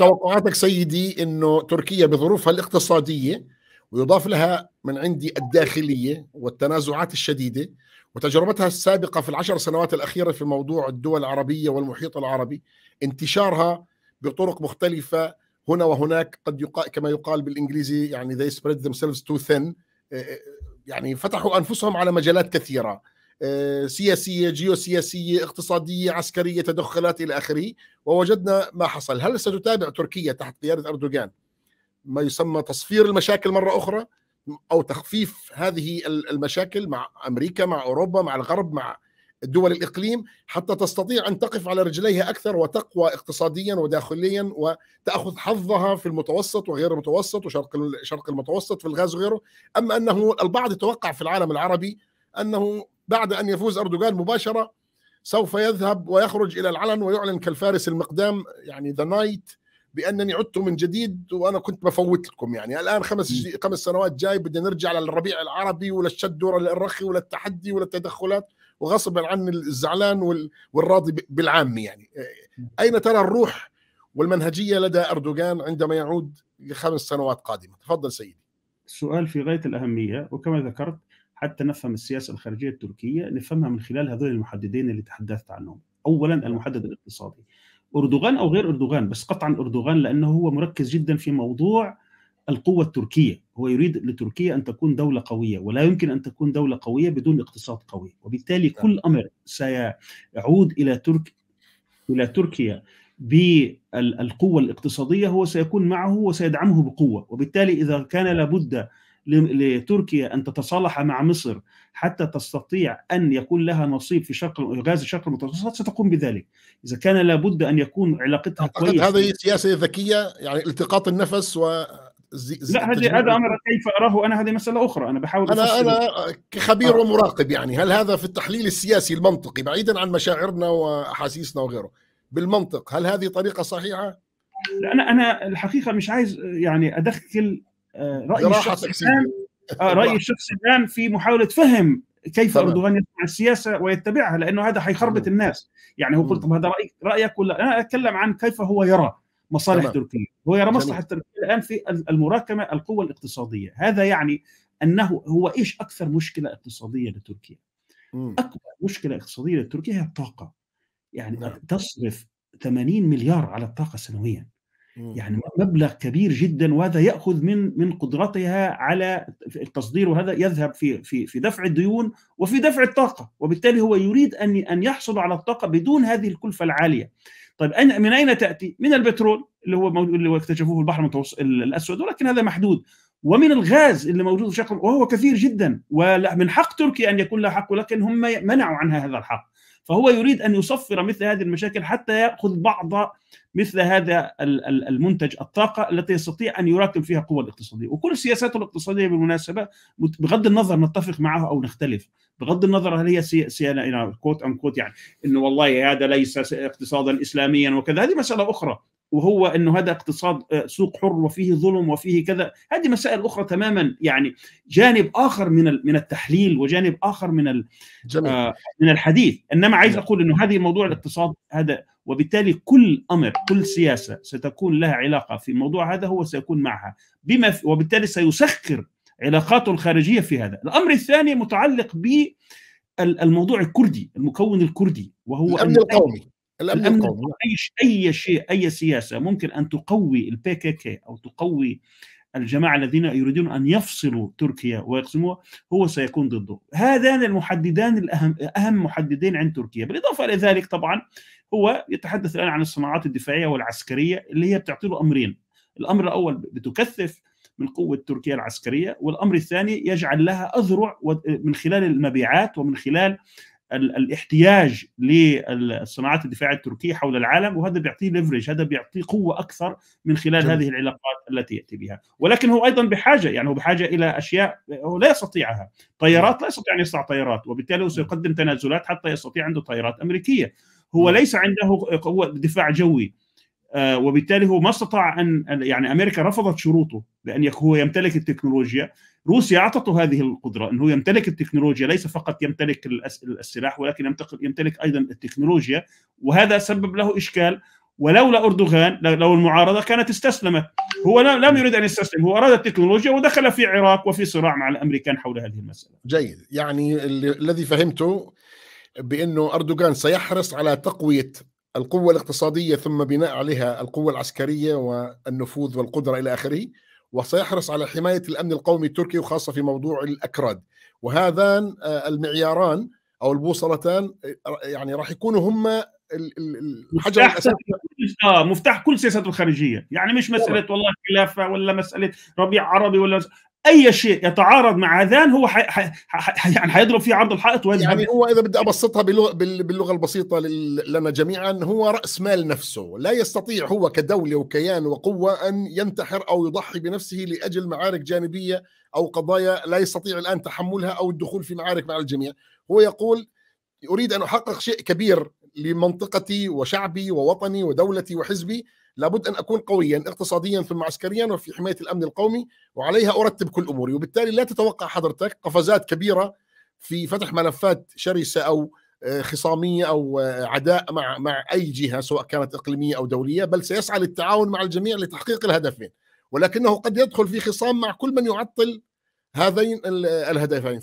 توقعاتك سيدي انه تركيا بظروفها الاقتصاديه ويضاف لها من عندي الداخليه والتنازعات الشديده وتجربتها السابقه في العشر سنوات الاخيره في موضوع الدول العربيه والمحيط العربي انتشارها بطرق مختلفه هنا وهناك قد يقال كما يقال بالانجليزي يعني they spread themselves too thin آه، آه، يعني فتحوا انفسهم على مجالات كثيره سياسيه جيوسياسيه اقتصاديه عسكريه تدخلات الى اخره ووجدنا ما حصل هل ستتابع تركيا تحت قياده اردوغان ما يسمى تصفير المشاكل مره اخرى او تخفيف هذه المشاكل مع امريكا مع اوروبا مع الغرب مع دول الاقليم حتى تستطيع ان تقف على رجليها اكثر وتقوى اقتصاديا وداخليا وتاخذ حظها في المتوسط وغير المتوسط وشرق شرق المتوسط في الغاز وغيره، اما انه البعض يتوقع في العالم العربي انه بعد أن يفوز أردوغان مباشرة سوف يذهب ويخرج إلى العلن ويعلن كالفارس المقدام يعني ذا نايت بانني عدت من جديد وانا كنت بفوت لكم يعني الان خمس خمس سنوات جاي بدنا نرجع للربيع العربي وللشد الرخي وللتحدي وللتدخلات وغصبا عن الزعلان والراضي بالعام يعني اين ترى الروح والمنهجيه لدى اردوغان عندما يعود لخمس سنوات قادمه تفضل سيدي السؤال في غايه الاهميه وكما ذكرت حتى نفهم السياسه الخارجيه التركيه نفهمها من خلال هذول المحددين اللي تحدثت عنهم اولا المحدد الاقتصادي اردوغان او غير اردوغان بس قطعا اردوغان لانه هو مركز جدا في موضوع القوه التركيه هو يريد لتركيا ان تكون دوله قويه ولا يمكن ان تكون دوله قويه بدون اقتصاد قوي وبالتالي نعم. كل امر سيعود الى ترك الى تركيا بالقوه الاقتصاديه هو سيكون معه وسيدعمه بقوه وبالتالي اذا كان لابد لتركيا ان تتصالح مع مصر حتى تستطيع ان يكون لها نصيب في شرق غاز الشرق المتوسط ستقوم بذلك اذا كان لابد ان يكون علاقتها كويسه هذه سياسه ذكيه يعني التقاط النفس و زي زي لا هذه هذا امر كيف اراه انا هذه مساله اخرى انا بحاول انا انا كخبير آه. ومراقب يعني هل هذا في التحليل السياسي المنطقي بعيدا عن مشاعرنا واحاسيسنا وغيره بالمنطق هل هذه طريقه صحيحه؟ لا انا انا الحقيقه مش عايز يعني ادخل رايي الشخصي الان آه، رايي الشخصي الان في محاوله فهم كيف طبعا. اردوغان يصنع السياسه ويتبعها لانه هذا حيخربط الناس يعني هو قلت طب هذا رايك رايك ولا انا اتكلم عن كيف هو يرى مصالح طبعا. تركيا هو يرى مصلحه تركيا الان في المراكمه القوه الاقتصاديه هذا يعني انه هو ايش اكثر مشكله اقتصاديه لتركيا اكبر مشكله اقتصاديه لتركيا هي الطاقه يعني نعم. تصرف 80 مليار على الطاقه سنويا يعني مبلغ كبير جدا وهذا ياخذ من من قدرتها على التصدير وهذا يذهب في في في دفع الديون وفي دفع الطاقه وبالتالي هو يريد ان ان يحصل على الطاقه بدون هذه الكلفه العاليه طيب من اين تاتي من البترول اللي هو موجود اللي اكتشفوه في البحر المتوسط الاسود ولكن هذا محدود ومن الغاز اللي موجود بشكل وهو كثير جدا ومن حق تركيا ان يكون لها حق ولكن هم منعوا عنها هذا الحق فهو يريد ان يصفر مثل هذه المشاكل حتى ياخذ بعض مثل هذا المنتج الطاقه التي يستطيع ان يراكم فيها القوى الاقتصاديه، وكل سياساته الاقتصاديه بالمناسبه بغض النظر نتفق معه او نختلف، بغض النظر هل هي سياسه كوت ان كوت يعني انه والله هذا ليس اقتصادا اسلاميا وكذا، هذه مساله اخرى، وهو انه هذا اقتصاد آه، سوق حر وفيه ظلم وفيه كذا هذه مسائل اخرى تماما يعني جانب اخر من من التحليل وجانب اخر من آه، من الحديث انما عايز اقول انه هذه موضوع الاقتصاد هذا وبالتالي كل امر كل سياسه ستكون لها علاقه في موضوع هذا هو سيكون معها بما وبالتالي سيسخر علاقاته الخارجيه في هذا الامر الثاني متعلق ب الموضوع الكردي المكون الكردي وهو الامن القومي الامن, الأمن القومي اي اي شيء اي سياسه ممكن ان تقوي البي كي كي او تقوي الجماعه الذين يريدون ان يفصلوا تركيا ويقسموها هو سيكون ضده هذان المحددان الاهم اهم محددين عند تركيا بالاضافه الى ذلك طبعا هو يتحدث الان عن الصناعات الدفاعيه والعسكريه اللي هي بتعطي له امرين الامر الاول بتكثف من قوه تركيا العسكريه والامر الثاني يجعل لها اذرع من خلال المبيعات ومن خلال الاحتياج للصناعات الدفاعيه التركيه حول العالم وهذا بيعطيه ليفرج هذا بيعطيه قوه اكثر من خلال جميل. هذه العلاقات التي ياتي بها ولكن هو ايضا بحاجه يعني هو بحاجه الى اشياء هو لا يستطيعها طيارات لا يستطيع ان يصنع طيارات وبالتالي هو سيقدم تنازلات حتى يستطيع عنده طيارات امريكيه هو ليس عنده قوه دفاع جوي آه، وبالتالي هو ما استطاع ان يعني امريكا رفضت شروطه بان هو يمتلك التكنولوجيا، روسيا اعطته هذه القدره انه يمتلك التكنولوجيا ليس فقط يمتلك السلاح ولكن يمتلك ايضا التكنولوجيا وهذا سبب له اشكال ولولا اردوغان لو المعارضه كانت استسلمت هو لم يريد ان يستسلم هو اراد التكنولوجيا ودخل في عراق وفي صراع مع الامريكان حول هذه المساله جيد يعني الذي فهمته بانه اردوغان سيحرص على تقويه القوة الاقتصادية ثم بناء عليها القوة العسكرية والنفوذ والقدرة إلى آخره وسيحرص على حماية الأمن القومي التركي وخاصة في موضوع الأكراد وهذان آه، المعياران أو البوصلتان آه، يعني راح يكونوا هم الحجر الاساسي اه مفتاح كل سياساته الخارجيه يعني مش مساله والله خلافه ولا مساله ربيع عربي ولا اي شيء يتعارض مع اذان هو حي... حي... حي... يعني حيضرب فيه عرض الحائط ويذهب يعني هو اذا بدي ابسطها باللغه, باللغة البسيطه لل... لنا جميعا هو راس مال نفسه لا يستطيع هو كدوله وكيان وقوه ان ينتحر او يضحي بنفسه لاجل معارك جانبيه او قضايا لا يستطيع الان تحملها او الدخول في معارك مع الجميع هو يقول اريد ان احقق شيء كبير لمنطقتي وشعبي ووطني ودولتي وحزبي لابد ان اكون قويا اقتصاديا ثم عسكريا وفي حمايه الامن القومي وعليها ارتب كل اموري وبالتالي لا تتوقع حضرتك قفزات كبيره في فتح ملفات شرسه او آه، خصاميه او آه، عداء مع مع اي جهه سواء كانت اقليميه او دوليه بل سيسعى للتعاون مع الجميع لتحقيق الهدفين ولكنه قد يدخل في خصام مع كل من يعطل هذين آه، الهدفين